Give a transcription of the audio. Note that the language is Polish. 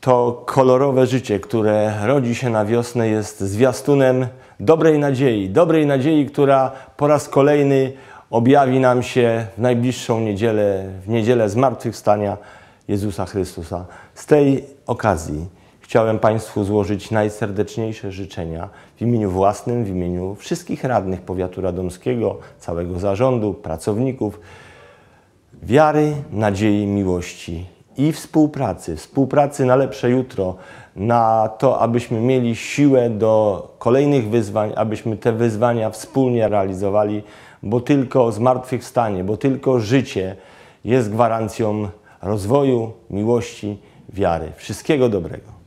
To kolorowe życie, które rodzi się na wiosnę, jest zwiastunem dobrej nadziei. Dobrej nadziei, która po raz kolejny objawi nam się w najbliższą niedzielę, w niedzielę zmartwychwstania Jezusa Chrystusa. Z tej okazji chciałem Państwu złożyć najserdeczniejsze życzenia w imieniu własnym, w imieniu wszystkich radnych powiatu radomskiego, całego zarządu, pracowników, wiary, nadziei, miłości i współpracy, współpracy na lepsze jutro, na to, abyśmy mieli siłę do kolejnych wyzwań, abyśmy te wyzwania wspólnie realizowali, bo tylko zmartwychwstanie, bo tylko życie jest gwarancją rozwoju, miłości, wiary. Wszystkiego dobrego.